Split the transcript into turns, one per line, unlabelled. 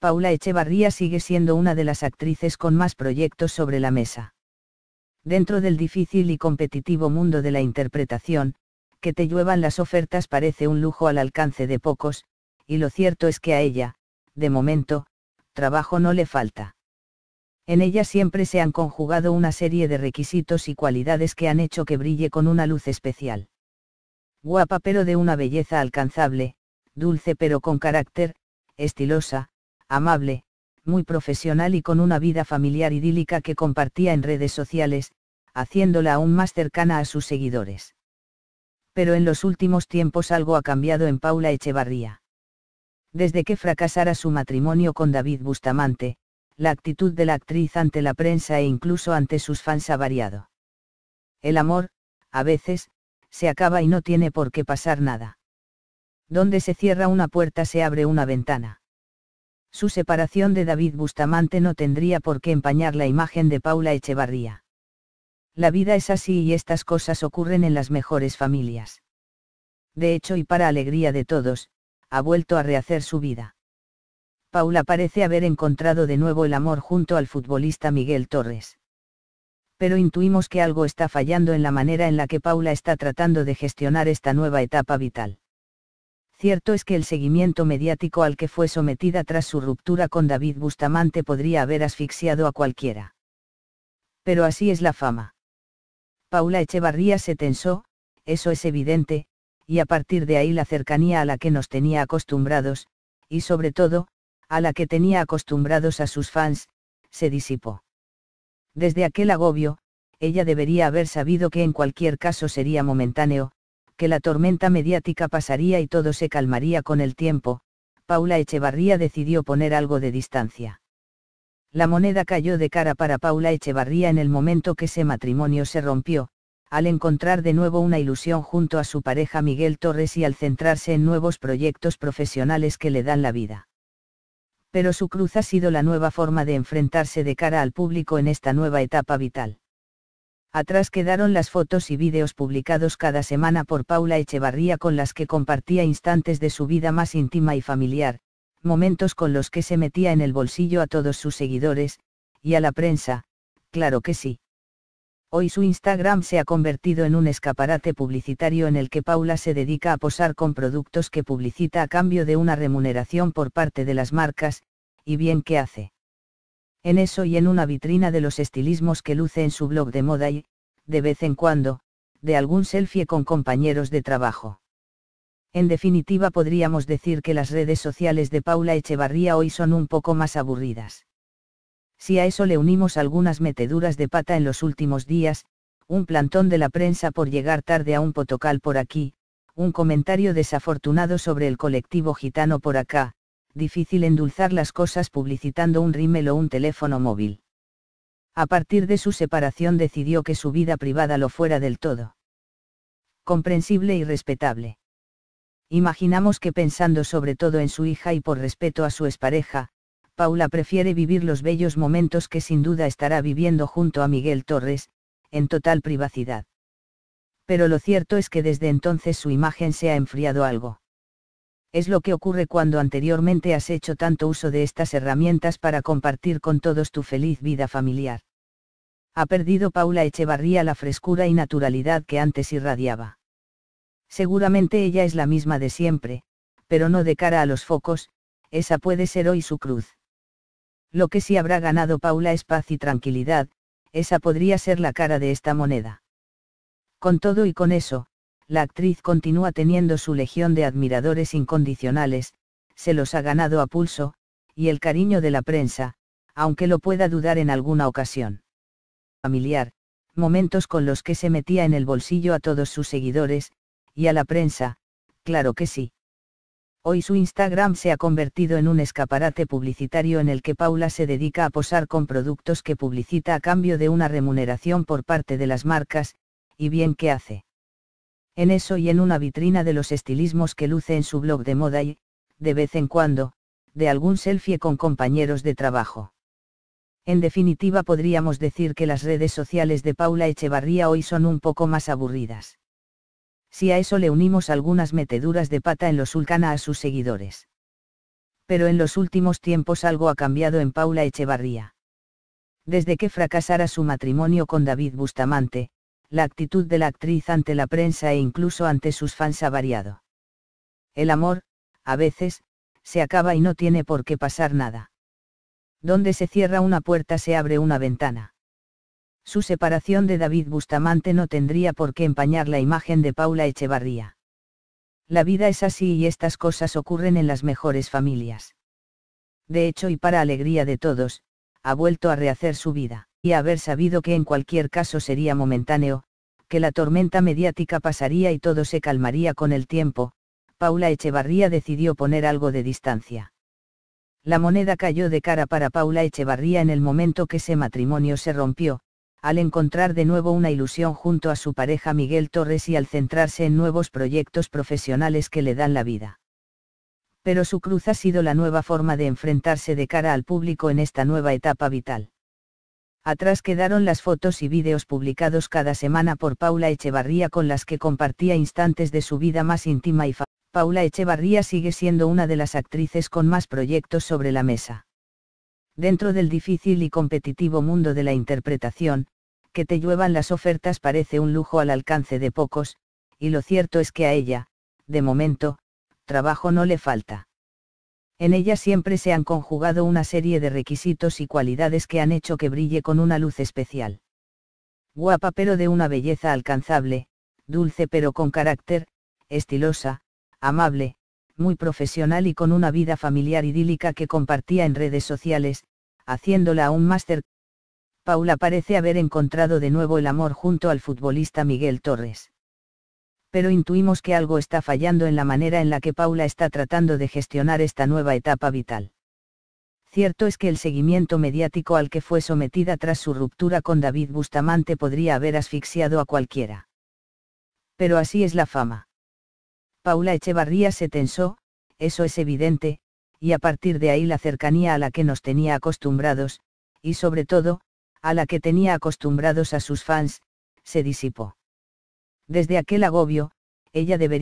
Paula Echevarría sigue siendo una de las actrices con más proyectos sobre la mesa. Dentro del difícil y competitivo mundo de la interpretación, que te lluevan las ofertas parece un lujo al alcance de pocos, y lo cierto es que a ella, de momento, trabajo no le falta. En ella siempre se han conjugado una serie de requisitos y cualidades que han hecho que brille con una luz especial. Guapa pero de una belleza alcanzable, dulce pero con carácter, estilosa, amable, muy profesional y con una vida familiar idílica que compartía en redes sociales, haciéndola aún más cercana a sus seguidores. Pero en los últimos tiempos algo ha cambiado en Paula Echevarría. Desde que fracasara su matrimonio con David Bustamante, la actitud de la actriz ante la prensa e incluso ante sus fans ha variado. El amor, a veces, se acaba y no tiene por qué pasar nada. Donde se cierra una puerta se abre una ventana. Su separación de David Bustamante no tendría por qué empañar la imagen de Paula Echevarría. La vida es así y estas cosas ocurren en las mejores familias. De hecho y para alegría de todos, ha vuelto a rehacer su vida. Paula parece haber encontrado de nuevo el amor junto al futbolista Miguel Torres. Pero intuimos que algo está fallando en la manera en la que Paula está tratando de gestionar esta nueva etapa vital. Cierto es que el seguimiento mediático al que fue sometida tras su ruptura con David Bustamante podría haber asfixiado a cualquiera. Pero así es la fama. Paula Echevarría se tensó, eso es evidente, y a partir de ahí la cercanía a la que nos tenía acostumbrados, y sobre todo, a la que tenía acostumbrados a sus fans, se disipó. Desde aquel agobio, ella debería haber sabido que en cualquier caso sería momentáneo, que la tormenta mediática pasaría y todo se calmaría con el tiempo, Paula Echevarría decidió poner algo de distancia. La moneda cayó de cara para Paula Echevarría en el momento que ese matrimonio se rompió, al encontrar de nuevo una ilusión junto a su pareja Miguel Torres y al centrarse en nuevos proyectos profesionales que le dan la vida. Pero su cruz ha sido la nueva forma de enfrentarse de cara al público en esta nueva etapa vital. Atrás quedaron las fotos y vídeos publicados cada semana por Paula Echevarría con las que compartía instantes de su vida más íntima y familiar, momentos con los que se metía en el bolsillo a todos sus seguidores, y a la prensa, claro que sí. Hoy su Instagram se ha convertido en un escaparate publicitario en el que Paula se dedica a posar con productos que publicita a cambio de una remuneración por parte de las marcas, y bien que hace. En eso y en una vitrina de los estilismos que luce en su blog de moda y, de vez en cuando, de algún selfie con compañeros de trabajo. En definitiva podríamos decir que las redes sociales de Paula Echevarría hoy son un poco más aburridas. Si a eso le unimos algunas meteduras de pata en los últimos días, un plantón de la prensa por llegar tarde a un potocal por aquí, un comentario desafortunado sobre el colectivo gitano por acá, difícil endulzar las cosas publicitando un rímel o un teléfono móvil. A partir de su separación decidió que su vida privada lo fuera del todo. Comprensible y respetable. Imaginamos que pensando sobre todo en su hija y por respeto a su expareja, Paula prefiere vivir los bellos momentos que sin duda estará viviendo junto a Miguel Torres, en total privacidad. Pero lo cierto es que desde entonces su imagen se ha enfriado algo es lo que ocurre cuando anteriormente has hecho tanto uso de estas herramientas para compartir con todos tu feliz vida familiar. Ha perdido Paula Echevarría la frescura y naturalidad que antes irradiaba. Seguramente ella es la misma de siempre, pero no de cara a los focos, esa puede ser hoy su cruz. Lo que sí habrá ganado Paula es paz y tranquilidad, esa podría ser la cara de esta moneda. Con todo y con eso, la actriz continúa teniendo su legión de admiradores incondicionales, se los ha ganado a pulso, y el cariño de la prensa, aunque lo pueda dudar en alguna ocasión. Familiar, momentos con los que se metía en el bolsillo a todos sus seguidores, y a la prensa, claro que sí. Hoy su Instagram se ha convertido en un escaparate publicitario en el que Paula se dedica a posar con productos que publicita a cambio de una remuneración por parte de las marcas, y bien que hace en eso y en una vitrina de los estilismos que luce en su blog de moda y, de vez en cuando, de algún selfie con compañeros de trabajo. En definitiva podríamos decir que las redes sociales de Paula Echevarría hoy son un poco más aburridas. Si a eso le unimos algunas meteduras de pata en los ulcana a sus seguidores. Pero en los últimos tiempos algo ha cambiado en Paula Echevarría. Desde que fracasara su matrimonio con David Bustamante, la actitud de la actriz ante la prensa e incluso ante sus fans ha variado. El amor, a veces, se acaba y no tiene por qué pasar nada. Donde se cierra una puerta se abre una ventana. Su separación de David Bustamante no tendría por qué empañar la imagen de Paula Echevarría. La vida es así y estas cosas ocurren en las mejores familias. De hecho y para alegría de todos, ha vuelto a rehacer su vida y haber sabido que en cualquier caso sería momentáneo, que la tormenta mediática pasaría y todo se calmaría con el tiempo, Paula Echevarría decidió poner algo de distancia. La moneda cayó de cara para Paula Echevarría en el momento que ese matrimonio se rompió, al encontrar de nuevo una ilusión junto a su pareja Miguel Torres y al centrarse en nuevos proyectos profesionales que le dan la vida. Pero su cruz ha sido la nueva forma de enfrentarse de cara al público en esta nueva etapa vital. Atrás quedaron las fotos y vídeos publicados cada semana por Paula Echevarría con las que compartía instantes de su vida más íntima y fa Paula Echevarría sigue siendo una de las actrices con más proyectos sobre la mesa. Dentro del difícil y competitivo mundo de la interpretación, que te lluevan las ofertas parece un lujo al alcance de pocos, y lo cierto es que a ella, de momento, trabajo no le falta. En ella siempre se han conjugado una serie de requisitos y cualidades que han hecho que brille con una luz especial. Guapa pero de una belleza alcanzable, dulce pero con carácter, estilosa, amable, muy profesional y con una vida familiar idílica que compartía en redes sociales, haciéndola aún más cercana. Paula parece haber encontrado de nuevo el amor junto al futbolista Miguel Torres pero intuimos que algo está fallando en la manera en la que Paula está tratando de gestionar esta nueva etapa vital. Cierto es que el seguimiento mediático al que fue sometida tras su ruptura con David Bustamante podría haber asfixiado a cualquiera. Pero así es la fama. Paula Echevarría se tensó, eso es evidente, y a partir de ahí la cercanía a la que nos tenía acostumbrados, y sobre todo, a la que tenía acostumbrados a sus fans, se disipó. Desde aquel agobio, ella debería